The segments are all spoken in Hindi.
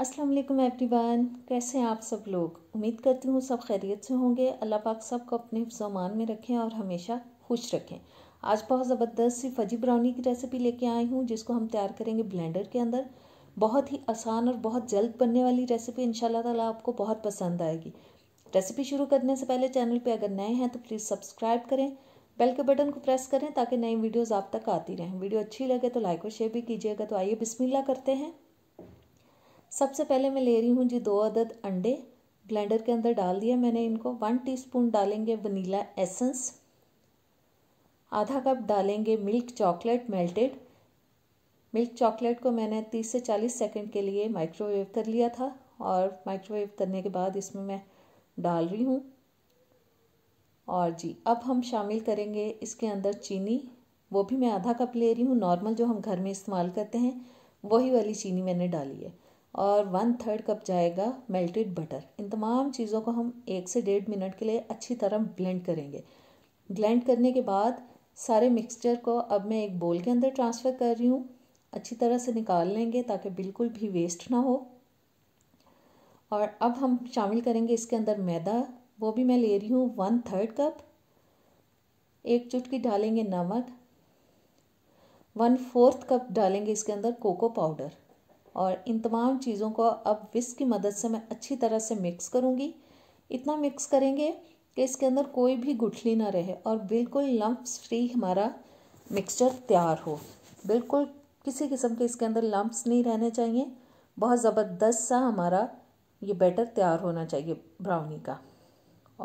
अस्सलाम वालेकुम एवरीवन कैसे हैं आप सब लोग उम्मीद करती हूँ सब खैरियत से होंगे अल्लाह पाक सब को अपने सामान में रखें और हमेशा खुश रखें आज बहुत ज़बरदस्त सी फजी ब्राउनी की रेसिपी लेके आई हूँ जिसको हम तैयार करेंगे ब्लेंडर के अंदर बहुत ही आसान और बहुत जल्द बनने वाली रेसिपी इन ताला आपको बहुत पसंद आएगी रेसिपी शुरू करने से पहले चैनल पर अगर नए हैं तो प्लीज़ सब्सक्राइब करें बेल के बटन को प्रेस करें ताकि नई वीडियोस आप तक आती रहें वीडियो अच्छी लगे तो लाइक और शेयर भी कीजिएगा तो आइए बिस्मिल्लाह करते हैं सबसे पहले मैं ले रही हूँ जी दो अदद अंडे ब्लेंडर के अंदर डाल दिया मैंने इनको वन टीस्पून डालेंगे वनीला एसेंस आधा कप डालेंगे milk chocolate melted milk chocolate को मैंने 30 से 40 सेकंड के लिए माइक्रोवेव कर लिया था और माइक्रोवेव करने के बाद इसमें मैं डाल रही हूँ और जी अब हम शामिल करेंगे इसके अंदर चीनी वो भी मैं आधा कप ले रही हूँ नॉर्मल जो हम घर में इस्तेमाल करते हैं वही वाली चीनी मैंने डाली है और वन थर्ड कप जाएगा मेल्टेड बटर इन तमाम चीज़ों को हम एक से डेढ़ मिनट के लिए अच्छी तरह ब्लेंड करेंगे ब्लेंड करने के बाद सारे मिक्सचर को अब मैं एक बोल के अंदर ट्रांसफ़र कर रही हूँ अच्छी तरह से निकाल लेंगे ताकि बिल्कुल भी वेस्ट ना हो और अब हम शामिल करेंगे इसके अंदर मैदा वो भी मैं ले रही हूँ वन थर्ड कप एक चुटकी डालेंगे नमक वन फोर्थ कप डालेंगे इसके अंदर कोको पाउडर और इन तमाम चीज़ों को अब विस्क की मदद से मैं अच्छी तरह से मिक्स करूँगी इतना मिक्स करेंगे कि इसके अंदर कोई भी गुठली ना रहे और बिल्कुल लम्ब्स फ्री हमारा मिक्सचर तैयार हो बिल्कुल किसी किस्म के इसके अंदर लम्ब्स नहीं रहने चाहिए बहुत ज़बरदस्त सा हमारा ये बैटर तैयार होना चाहिए ब्राउनी का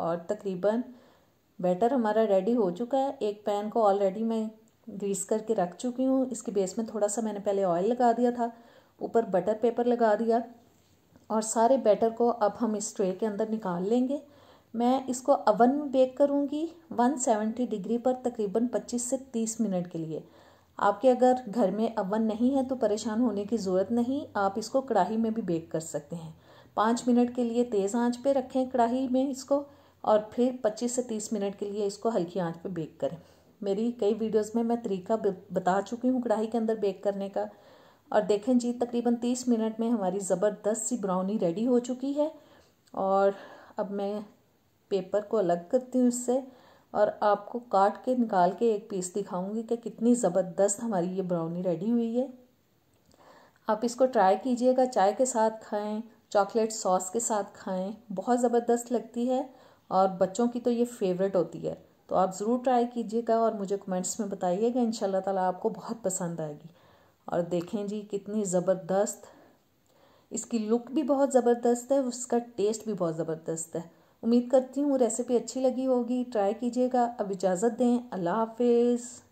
और तकरीबन बैटर हमारा रेडी हो चुका है एक पैन को ऑलरेडी मैं ग्रीस करके रख चुकी हूँ इसके बेस में थोड़ा सा मैंने पहले ऑयल लगा दिया था ऊपर बटर पेपर लगा दिया और सारे बैटर को अब हम इस ट्रे के अंदर निकाल लेंगे मैं इसको अवन में बेक करूँगी 170 डिग्री पर तकरीबन 25 से 30 मिनट के लिए आपके अगर घर में अवन नहीं है तो परेशान होने की ज़रूरत नहीं आप इसको कढ़ाई में भी बेक कर सकते हैं पाँच मिनट के लिए तेज़ आंच पे रखें कढ़ाई में इसको और फिर 25 से 30 मिनट के लिए इसको हल्की आंच पे बेक करें मेरी कई वीडियोस में मैं तरीका बता चुकी हूँ कढ़ाई के अंदर बेक करने का और देखें जी तकरीबन तीस मिनट में हमारी ज़बरदस्त सी ब्राउनी रेडी हो चुकी है और अब मैं पेपर को अलग करती हूँ इससे और आपको काट के निकाल के एक पीस दिखाऊंगी कि कितनी ज़बरदस्त हमारी ये ब्राउनी रेडी हुई है आप इसको ट्राई कीजिएगा चाय के साथ खाएं चॉकलेट सॉस के साथ खाएं बहुत ज़बरदस्त लगती है और बच्चों की तो ये फेवरेट होती है तो आप ज़रूर ट्राई कीजिएगा और मुझे कमेंट्स में बताइएगा इन ताला आपको बहुत पसंद आएगी और देखें जी कितनी ज़बरदस्त इसकी लुक भी बहुत ज़बरदस्त है उसका टेस्ट भी बहुत ज़बरदस्त है उम्मीद करती हूँ रेसिपी अच्छी लगी होगी ट्राई कीजिएगा अब इजाज़त दें अल्लाह हाफिज़